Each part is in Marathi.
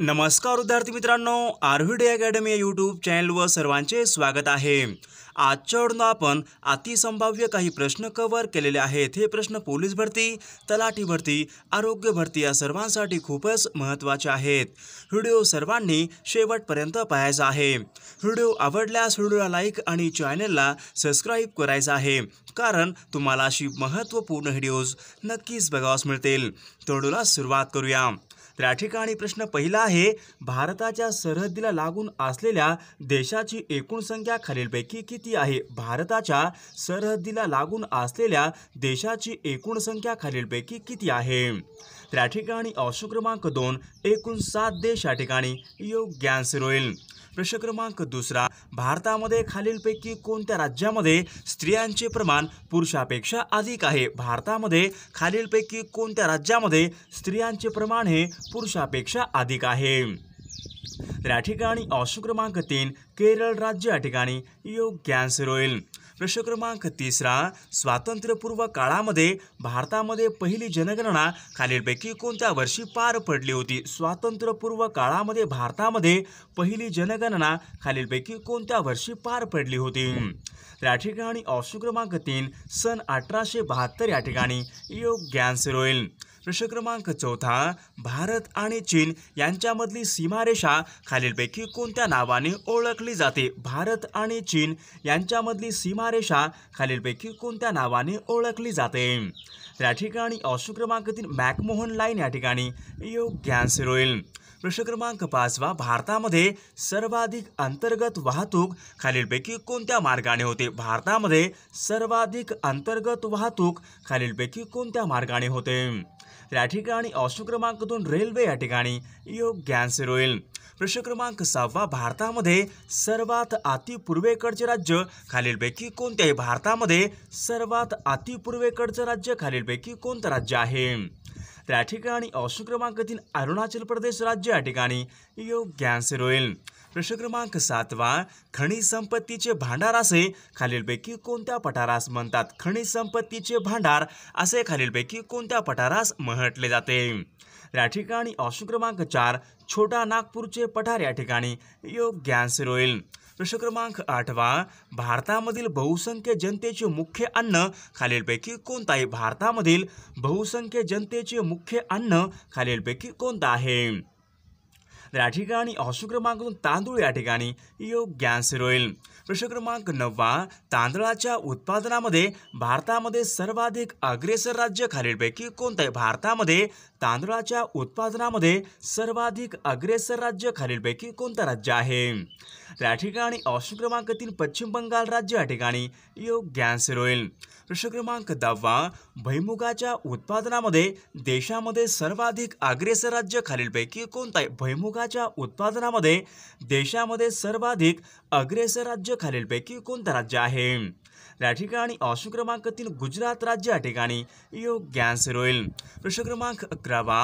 नमस्कार विद्यार्थी मित्रांनो आरव्हीडी अकॅडमी या यूट्यूब चॅनलवर सर्वांचे स्वागत आहे आजच्या आवडून आपण अतिसंभाव्य काही प्रश्न कव्हर केलेले आहेत हे प्रश्न पोलीस भरती तलाठी भरती आरोग्य भरती या सर्वांसाठी खूपच महत्त्वाचे आहेत व्हिडिओ सर्वांनी शेवटपर्यंत पाहायचा आहे व्हिडिओ आवडल्यास व्हिडिओला लाईक आणि चॅनलला सबस्क्राईब करायचं आहे कारण तुम्हाला अशी महत्त्वपूर्ण व्हिडिओज नक्कीच बघावास मिळतील तोडूला सुरुवात करूया त्या ठिकाणी प्रश्न पहिला आहे भारताच्या सरहद्दीला लागून असलेल्या देशाची एकूण संख्या खालीलपैकी किती आहे भारताच्या सरहद्दीला लागून असलेल्या देशाची एकूण संख्या खालीलपैकी किती आहे त्या ठिकाणी ऑप्शन क्रमांक दोन एकूण सात देश या ठिकाणी आन्सर होईल प्रश्न क्रमांक दुसरा भारतामध्ये खालीलपैकी कोणत्या राज्यामध्ये स्त्रियांचे प्रमाण पुरुषापेक्षा अधिक आहे भारतामध्ये खालीलपैकी कोणत्या राज्यामध्ये स्त्रियांचे प्रमाण हे पुरुषापेक्षा अधिक आहे तर या ठिकाणी ऑप्शन क्रमांक तीन केरळ राज्य या ठिकाणी योग्य आन्सर होईल प्रश्न क्रमांक तिसरा स्वातंत्र्यपूर्व काळामध्ये भारतामध्ये पहिली जनगणना खालीलपैकी कोणत्या वर्षी पार पडली होती स्वातंत्र्यपूर्व काळामध्ये भारतामध्ये पहिली जनगणना खालीलपैकी कोणत्या वर्षी पार पडली होती त्या ठिकाणी ऑप्शन क्रमांक तीन सन अठराशे बहात्तर या ठिकाणी योग सुरू होईल प्रश्न क्रमांक चौथा भारत आणि चीन यांच्यामधली सीमारेषा खालीलपैकी कोणत्या नावाने ओळखली जाते भारत आणि चीन यांच्यामधली सीमारेषा खालीलपैकी कोणत्या नावाने ओळखली जाते त्या ठिकाणी ऑप्शन क्रमांक तीन मॅकमोहन लाईन या ठिकाणी ज्ञान सुरू होईल प्रश्न क्रमांक पाचवा भारतामध्ये सर्वाधिक अंतर्गत वाहतूक खालीलपैकी कोणत्या मार्गाने होते भारतामध्ये सर्वाधिक अंतर्गत वाहतूक खालीलपैकी कोणत्या मार्गाने होते या ठिकाणी ऑप्शन क्रमांक दोन रेल्वे या ठिकाणी योग होईल प्रश्न क्रमांक सहावा भारतामध्ये सर्वात अतिपूर्वेकडचे राज्य खालीलपैकी कोणते आहे भारतामध्ये सर्वात अतिपूर्वेकडचं राज्य खालीलपैकी कोणतं राज्य आहे त्या ठिकाणी अंश क्रमांक तीन अरुणाचल प्रदेश राज्य या ठिकाणी योग्य आन्सर होईल प्रश्न क्रमांक सातवा खनिज संपत्तीचे भांडार असे खालीलपैकी कोणत्या पठारास म्हणतात खनिज संपत्तीचे भांडार असे खालीलपैकी कोणत्या पठारास म्हटले जाते या ठिकाणी अंश क्रमांक चार छोटा नागपूरचे पठार या ठिकाणी योग्य आन्सर होईल प्रश्न क्रमांक आठवा भारतामधील बहुसंख्य जनतेचे मुख्य अन्न खालीलपैकी कोणता आहे भारतामधील बहुसंख्य जनतेचे मुख्य अन्न खालीलपैकी कोणता आहे या ठिकाणी ऑप्शन क्रमांक दोन तांदूळ या ठिकाणी योग्य आन्सर होईल प्रश्न क्रमांक नववा तांदळाच्या उत्पादनामध्ये भारतामध्ये सर्वाधिक अग्रेसर राज्य खालीलपैकी कोणतं आहे भारतामध्ये तांदळाच्या उत्पादनामध्ये सर्वाधिक अग्रेसर राज्य खालीलपैकी कोणतं राज्य आहे त्या ठिकाणी ऑप्शन क्रमांक तीन पश्चिम बंगाल राज्य या ठिकाणी योग्य आन्सर होईल प्रश्न क्रमांक दहावा भैमुगाच्या उत्पादनामध्ये देशामध्ये सर्वाधिक अग्रेसर राज्य खालीलपैकी कोणतं आहे भैमुगा उद्योगाच्या उत्पादनामध्ये देशामध्ये सर्वाधिक अग्रेसर राज्य खालीलपैकी कोणतं राज्य आहे या ठिकाणी ऑप्शन क्रमांक तीन गुजरात राज्य या ठिकाणी योग आन्सर होईल प्रश्न क्रमांक अकरावा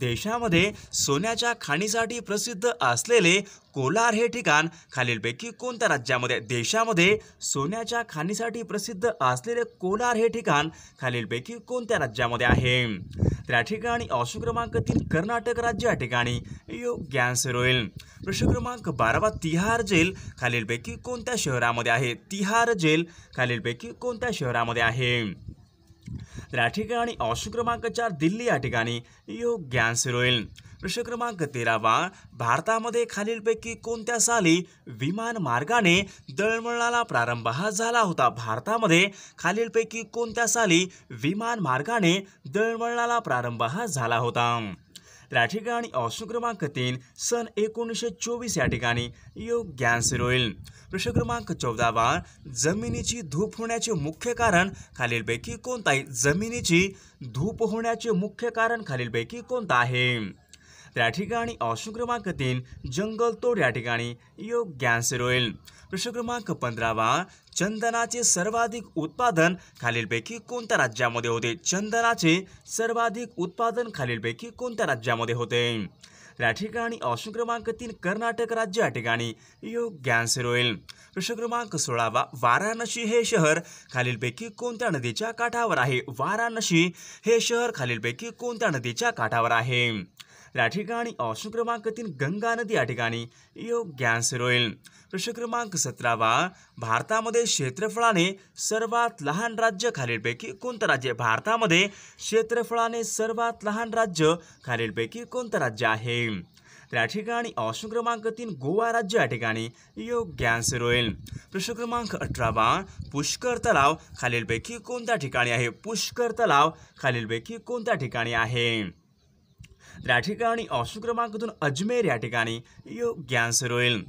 देशामध्ये सोन्याच्या खाणीसाठी प्रसिद्ध असलेले कोलार हे ठिकाण खालीलपैकी कोणत्या राज्यामध्ये देशामध्ये सोन्याच्या खाणीसाठी प्रसिद्ध असलेले कोलार हे ठिकाण खालीलपैकी कोणत्या राज्यामध्ये आहे त्या ठिकाणी ऑप्शन क्रमांक तीन कर्नाटक राज्य या ठिकाणी योग आन्सर होईल प्रश्न क्रमांक बारावा तिहार जेल खालीलपैकी कोणत्या शहरामध्ये आहे तिहार जेल खालील खालीलपैकी कोणत्या शहरामध्ये आहे तर या ठिकाणी ऑप्शन क्रमांक चार दिल्ली या ठिकाणी योग्य आन्सर होईल प्रश्न क्रमांक तेरावा भारतामध्ये खालीलपैकी कोणत्या साली विमान मार्गाने दळमळणाला प्रारंभ हा झाला होता भारतामध्ये खालीलपैकी कोणत्या साली विमान मार्गाने दळमळणाला प्रारंभ हा झाला होता त्या ठिकाणी ऑप्शन क्रमांक तीन सन एकोणीसशे चोवीस या ठिकाणी योग्य आन्सर होईल प्रश्न क्रमांक चौदावा जमिनीची धूप होण्याचे मुख्य कारण खालीलपैकी कोणता आहे जमिनीची धूप होण्याचे मुख्य कारण खालीलपैकी कोणता आहे त्या ठिकाणी ऑप्शन क्रमांक तीन जंगलतोड या ठिकाणी योग्य आन्सर होईल प्रश्न क्रमांक पंधरावा चंदनाचे सर्वाधिक उत्पादन खालीलपैकी कोणत्या राज्यामध्ये होते चंदनाचे सर्वाधिक उत्पादन खालीलपैकी कोणत्या राज्यामध्ये होते या ठिकाणी ऑप्शन क्रमांक तीन कर्नाटक राज्य या ठिकाणी योग्य आन्सर होईल प्रश्न क्रमांक सोळावा वाराणसी हे शहर खालीलपैकी कोणत्या नदीच्या काठावर आहे वाराणसी हे शहर खालीलपैकी कोणत्या नदीच्या काठावर आहे या ठिकाणी ऑप्शन क्रमांक तीन गंगा नदी या ठिकाणी योग्य आन्सर होईल प्रश्न क्रमांक सतरावा भारतामध्ये क्षेत्रफळाने सर्वात लहान राज्य खालीलपैकी कोणतं राज्य भारतामध्ये क्षेत्रफळाने सर्वात लहान राज्य खालीलपैकी कोणतं राज्य आहे त्या ठिकाणी ऑप्शन क्रमांक तीन गोवा राज्य या ठिकाणी योग्य आन्सर होईल प्रश्न क्रमांक अठरावा पुष्कर तलाव खालीलपैकी कोणत्या ठिकाणी आहे पुष्कर तलाव खालीलपैकी कोणत्या ठिकाणी आहे या ठिकाणी ऑप्शन क्रमांक दोन अजमेर या ठिकाणी योग्य आन्सर होईल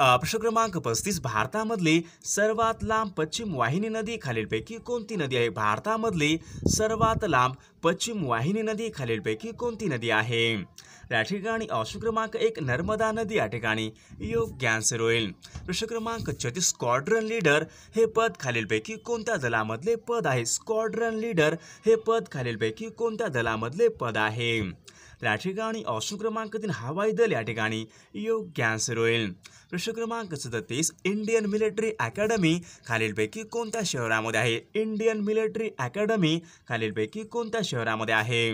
प्रश्न क्रमांक पस्तीस भारतामधली सर्वात लांब पश्चिम वाहिनी नदी खालीलपैकी कोणती नदी आहे भारतामधली सर्वात लांब पश्चिम वाहिनी नदी खालीलपैकी कोणती नदी आहे या ठिकाणी ऑप्शन क्रमांक एक नर्मदा नदी या ठिकाणी योग्य आन्सर होईल प्रश्न क्रमांक स्क्वॉड्रन लीडर हे पद खालीलपैकी कोणत्या दलामधले पद आहे स्क्वॉड्रन लीडर हे पद खालीलपैकी कोणत्या दलामधले पद आहे या ठिकाणी ऑप्शन क्रमांक तीन हवाई दल या ठिकाणी योग्य आन्सर होईल प्रश्न क्रमांक सदतीस इंडियन मिलिटरी अकॅडमी खालीलपैकी कोणत्या शहरामध्ये आहे इंडियन मिलिटरी अकॅडमी खालीलपैकी कोणत्या शहरामध्ये आहे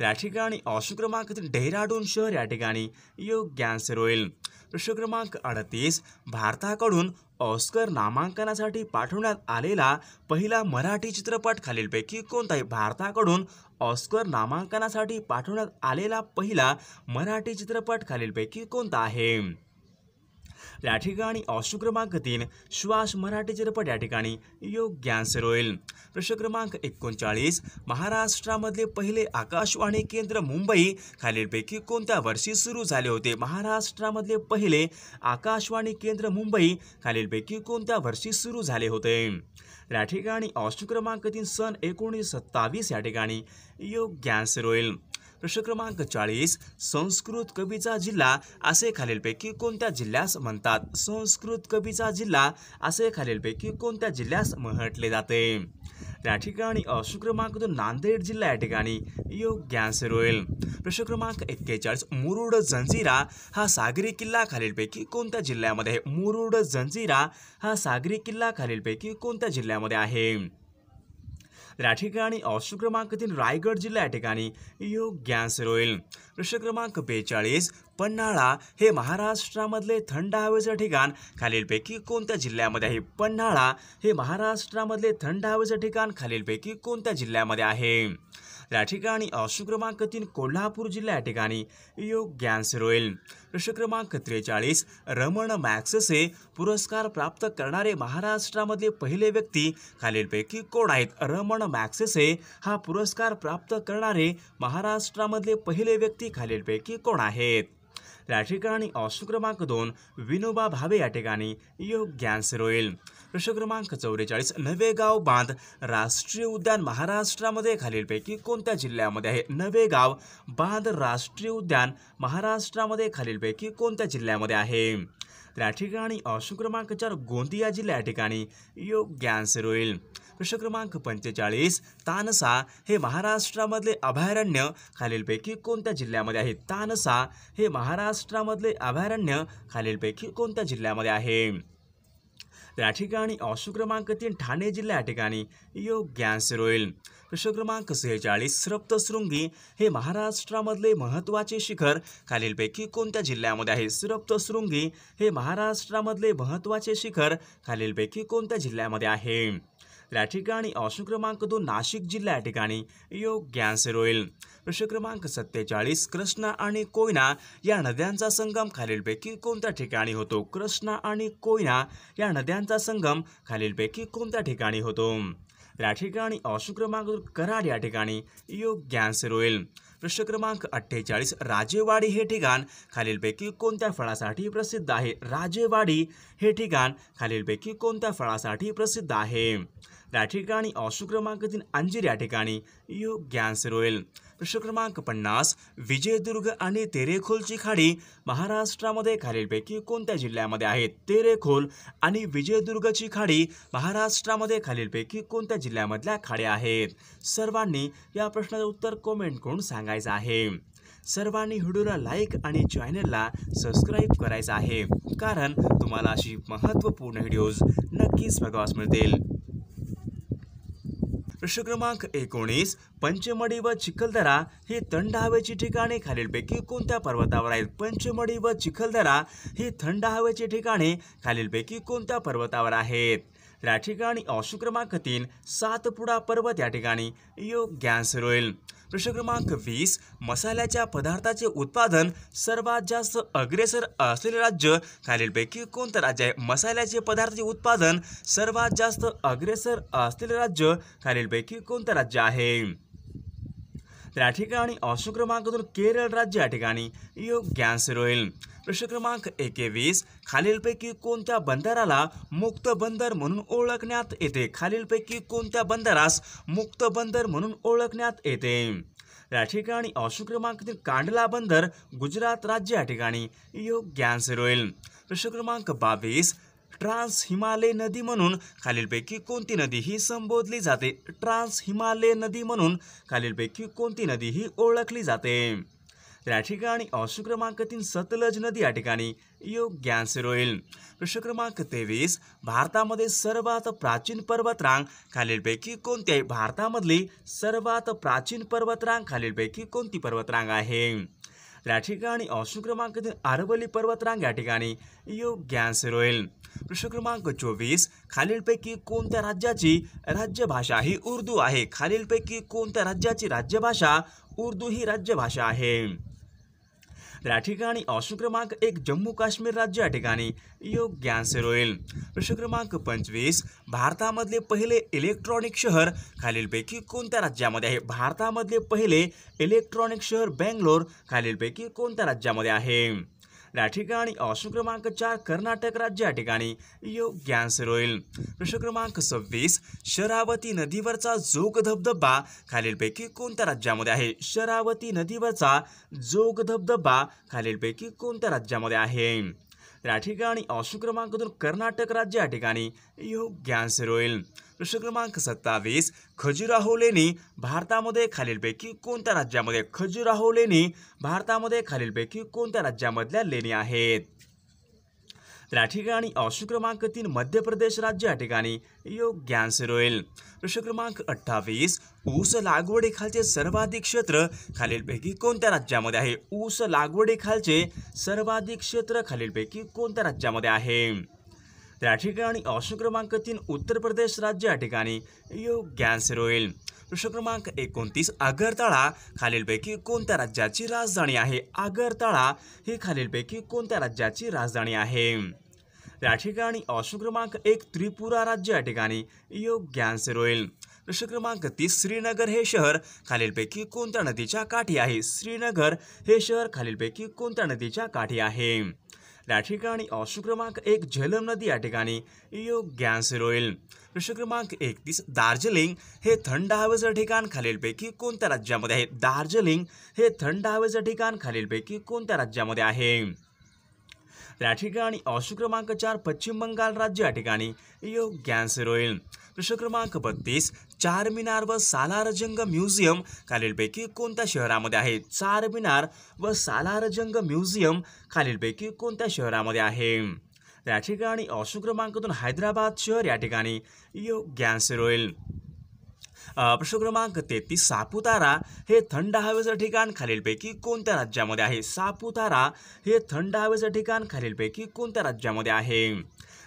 या ठिकाणी ऑप्शन क्रमांक डेहराडून शहर या ठिकाणी योग्यांसर होईल प्रश्न क्रमांक अडतीस भारताकडून ऑस्कर नामांकनासाठी पाठवण्यात आलेला पहिला मराठी चित्रपट खालीलपैकी आहे भारताकडून ऑस्कर नामांकनासाठी पाठवण्यात आलेला पहिला मराठी चित्रपट खालीलपैकी कोणता आहे या ठिकाणी ऑप्शन क्रमांक तीन श्वास मराठी चित्रपट या ठिकाणी योग्यांसर होईल प्रश्न क्रमांक एकोणचाळीस महाराष्ट्रामधले पहिले आकाशवाणी केंद्र मुंबई खालीलपैकी कोणत्या वर्षी सुरू झाले होते महाराष्ट्रामधले पहिले आकाशवाणी केंद्र मुंबई खालीलपैकी कोणत्या वर्षी सुरू झाले होते या ठिकाणी ऑप्शन क्रमांक तीन सन एकोणीस सत्तावीस या ठिकाणी योग्य आन्सर होईल प्रश्न क्रमांक चाळीस संस्कृत कवीचा जिल्हा असे खालीलपैकी कोणत्या जिल्ह्यास म्हणतात संस्कृत कवीचा जिल्हा असे खालीलपैकी कोणत्या जिल्ह्यास म्हटले जाते त्या ठिकाणी अशु क्रमांक तो नांदेड जिल्हा या ठिकाणी योग्य आन्सर होईल प्रश्न क्रमांक एक्केचाळीस मुरुड जंजिरा हा सागरी किल्ला खालीलपैकी कोणत्या जिल्ह्यामध्ये मुरुड जंजिरा हा सागरी किल्ला खालीलपैकी कोणत्या जिल्ह्यामध्ये आहे तर या ठिकाणी ऑप्शन क्रमांक तीन रायगड जिल्हा या ठिकाणी योग्य आन्सर होईल प्रश्न क्रमांक बेचाळीस पन्हाळा हे महाराष्ट्रामधले थंड हवेचं ठिकाण खालीलपैकी कोणत्या जिल्ह्यामध्ये आहे पन्हाळा हे महाराष्ट्रामधले थंड हवेचं ठिकाण खालीलपैकी कोणत्या जिल्ह्यामध्ये आहे या ठिकाणी अशोक क्रमांक तीन कोल्हापूर जिल्हा या ठिकाणी योग आन्सर होईल प्रश्न क्रमांक त्रेचाळीस रमण मॅक्सेसे पुरस्कार प्राप्त करणारे महाराष्ट्रामधले पहिले व्यक्ती खालीलपैकी कोण आहेत रमण मॅक्सेसे हा पुरस्कार प्राप्त करणारे महाराष्ट्रामधले पहिले व्यक्ती खालीलपैकी कोण आहेत या ठिकाणी अशोक क्रमांक दोन विनोबा भावे या ठिकाणी योग आन्सर होईल प्रश्न क्रमांक चौवेचाळीस नवेगाव बांध राष्ट्रीय उद्यान महाराष्ट्रामध्ये खालीलपैकी कोणत्या जिल्ह्यामध्ये आहे नवेगाव बांध राष्ट्रीय उद्यान महाराष्ट्रामध्ये खालीलपैकी कोणत्या जिल्ह्यामध्ये आहे त्या ठिकाणी ऑप्शन क्रमांक चार गोंदिया जिल्ह्या ठिकाणी योग्य आन्सर होईल प्रश्न क्रमांक पंचेचाळीस तानसा हे महाराष्ट्रामधले अभयारण्य खालीलपैकी कोणत्या जिल्ह्यामध्ये आहे तानसा हे महाराष्ट्रामधले अभयारण्य खालीलपैकी कोणत्या जिल्ह्यामध्ये आहे त्या ठिकाणी ऑप्शन क्रमांक तीन ठाणे जिल्ह्या ठिकाणी योग्य आन्सर होईल प्रश्न क्रमांक सेहेचाळीस सप्तशृंगी हे महाराष्ट्रामधले महत्त्वाचे शिखर खालीलपैकी कोणत्या जिल्ह्यामध्ये आहे स्रप्तशृंगी हे महाराष्ट्रामधले महत्त्वाचे शिखर खालीलपैकी कोणत्या जिल्ह्यामध्ये आहे या ठिकाणी ऑप्शन क्रमांक दोन नाशिक जिल्हा या ठिकाणी योग आन्सर होईल प्रश्न क्रमांक सत्तेचाळीस कृष्णा आणि कोयना या नद्यांचा संगम खालीलपैकी कोणत्या ठिकाणी होतो कृष्णा आणि कोयना या नद्यांचा संगम खालीलपैकी कोणत्या ठिकाणी होतो या ठिकाणी ऑप्शन क्रमांक कराड या ठिकाणी योग्य आन्सर होईल प्रश्न क्रमांक अठ्ठेचाळीस राजेवाडी हे ठिकाण खालीलपैकी कोणत्या फळासाठी प्रसिद्ध आहे राजेवाडी हे ठिकाण खालीलपैकी कोणत्या फळासाठी प्रसिद्ध आहे त्या ठिकाणी अशु क्रमांक तीन अंजीर या ठिकाणी योग्य गॅन्स होईल प्रश्न क्रमांक पन्नास विजयदुर्ग आणि तेरेखोलची खाडी महाराष्ट्रामध्ये खालीलपैकी कोणत्या जिल्ह्यामध्ये आहेत तेरेखोल आणि विजयदुर्गची खाडी महाराष्ट्रामध्ये खालीलपैकी कोणत्या जिल्ह्यामधल्या खाड्या आहेत सर्वांनी या प्रश्नाचं उत्तर कॉमेंट करून सांगायचं आहे सर्वांनी व्हिडिओला लाईक आणि चॅनलला सबस्क्राईब करायचं आहे कारण तुम्हाला अशी महत्त्वपूर्ण व्हिडिओज नक्कीच बघावास मिळतील प्रश्न क्रमांक एकोणीस पंचमढी व चिखलदरा ही थंड हवेची ठिकाणे खालीलपैकी कोणत्या पर्वतावर आहेत पंचमढी व चिखलदरा ही थंड हवेची ठिकाणे खालीलपैकी कोणत्या पर्वतावर आहेत या ठिकाणी अशुक्रमांक तीन सातपुडा पर्वत या ठिकाणी आन्सर होईल प्रश्न क्रमांक वीस मसाल्याच्या पदार्थाचे उत्पादन सर्वात जास्त अग्रेसर असलेले राज्य खालीलपैकी कोणतं राज्य आहे मसाल्याचे पदार्थाचे उत्पादन सर्वात जास्त अग्रेसर असलेले राज्य खालीलपैकी कोणतं राज्य आहे त्या ठिकाणी अशोक क्रमांक दोन केरळ राज्य या ठिकाणी आन्सर होईल प्रश्न क्रमांक एकेवीस खालीलपैकी कोणत्या बंदराला मुक्त बंदर म्हणून ओळखण्यात येते खालीलपैकी कोणत्या बंदरास मुक्त बंदर म्हणून ओळखण्यात येते या ठिकाणी ऑप्शन क्रमांक कांडला बंदर गुजरात राज्य या ठिकाणी योग्य आन्सर होईल प्रश्न क्रमांक बावीस ट्रान्स हिमालय नदी म्हणून खालीलपैकी कोणती नदी ही संबोधली जाते ट्रान्स हिमालय नदी म्हणून खालीलपैकी कोणती नदी ही ओळखली जाते त्या ठिकाणी अंशू क्रमांक तीन सतलज नदी या ठिकाणी योग होईल प्रश्न क्रमांक तेवीस भारतामध्ये सर्वात प्राचीन पर्वतरांग खालीलपैकी कोणत्या भारतामधली सर्वात प्राचीन पर्वतरांग खालीलपैकी कोणती पर्वतरांग आहे त्या ठिकाणी अंशू क्रमांक तीन आरवली पर्वतरांग या ठिकाणी योग्यांश होईल प्रश्न क्रमांक चोवीस खालीलपैकी कोणत्या राज्याची राज्यभाषा ही उर्दू आहे खालीलपैकी कोणत्या राज्याची राज्यभाषा उर्दू ही राज्यभाषा आहे त्या ठिकाणी ऑप्शन क्रमांक एक जम्मू काश्मीर राज्य या ठिकाणी योग्य आन्सर होईल प्रश्न क्रमांक पंचवीस भारतामधले पहिले इलेक्ट्रॉनिक शहर खालीलपैकी कोणत्या राज्यामध्ये आहे भारतामधले पहिले इलेक्ट्रॉनिक शहर बेंगलोर खालीलपैकी कोणत्या राज्यामध्ये आहे या ठिकाणी ऑप्शन क्रमांक चार कर्नाटक राज्य या ठिकाणी योग्य आन्सर होईल प्रश्न क्रमांक सव्वीस शरावती नदीवरचा जोग धबधबा खालीलपैकी कोणत्या राज्यामध्ये आहे शरावती नदीवरचा जोग धबधबा खालीलपैकी कोणत्या राज्यामध्ये आहे त्या ठिकाणी क्रमांक क्रमांकातून कर्नाटक राज्य या ठिकाणी योग्य आन्सर होईल प्रश्न क्रमांक सत्तावीस खजुराहो लेणी भारतामध्ये खालीलपैकी कोणत्या राज्यामध्ये खजुराहो लेणी भारतामध्ये खालीलपैकी कोणत्या राज्यामधल्या लेणी आहेत त्या ठिकाणी अंश क्रमांक तीन मध्य प्रदेश राज्य या ठिकाणी योग्य आन्सर होईल प्रश्न क्रमांक अठ्ठावीस ऊस लागवडीखालचे सर्वाधिक क्षेत्र खालीलपैकी कोणत्या राज्यामध्ये आहे ऊस खालचे सर्वाधिक क्षेत्र खालीलपैकी कोणत्या राज्यामध्ये आहे त्या ठिकाणी ऑप्शन क्रमांक तीन उत्तर प्रदेश राज्य या ठिकाणी योग्य आन्सर होईल प्रश्न क्रमांक एकोणतीस आगरतळा खालीलपैकी कोणत्या राज्याची राजधानी आहे आगरतळा ही खालीलपैकी कोणत्या राज्याची राजधानी आहे या ठिकाणी ऑप्शन क्रमांक एक त्रिपुरा राज्य या ठिकाणी योग्य आन्सर होईल प्रश्न क्रमांक तीस श्रीनगर हे शहर खालीलपैकी कोणत्या नदीच्या काठी आहे श्रीनगर हे शहर खालीलपैकी कोणत्या नदीच्या काठी आहे या ठिकाणी अशुक्रमांक क्रमांक एक झेलम नदी या ठिकाणी योग्य आन्सर होईल प्रश्न क्रमांक एकतीस दार्जिलिंग हे थंड हवेचं ठिकाण खालीलपैकी कोणत्या राज्यामध्ये आहे दार्जिलिंग हे थंड हवेचं ठिकाण खालीलपैकी कोणत्या राज्यामध्ये आहे त्या या ठिकाणी ऑप्शन क्रमांक चार पश्चिम बंगाल राज्य या ठिकाणी योग्य होईल प्रश्न क्रमांक बत्तीस चार मिनार व सालारजंग म्युझियम खालीलपैकी कोणत्या शहरामध्ये आहे चार मिनार व सालारजंग म्युझियम खालीलपैकी कोणत्या शहरामध्ये आहे या ठिकाणी ऑप्शन क्रमांक दोन हैदराबाद शहर या ठिकाणी योग्य आन्सर होईल प्रश्न क्रमांक तेहतीस सापुतारा हे थंड हवेचं ठिकाण खालीलपैकी कोणत्या राज्यामध्ये आहे सापुतारा हे थंड हवेचं ठिकाण खालीलपैकी कोणत्या राज्यामध्ये आहे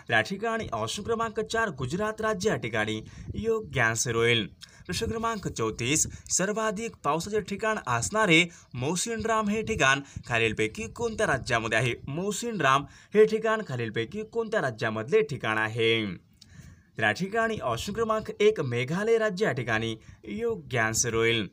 या ठिकाणी ऑप्शन क्रमांक चार गुजरात राज्य या ठिकाणी योग्य आन्सर होईल प्रश्न क्रमांक चौतीस सर्वाधिक पावसाचे ठिकाण असणारे मौसिनराम हे ठिकाण खालीलपैकी कोणत्या राज्यामध्ये आहे मौसिनराम हे ठिकाण खालीलपैकी कोणत्या राज्यामधले ठिकाण आहे त्या ठिकाणी एक मेघालय राज्य या ठिकाणी योग्य होईल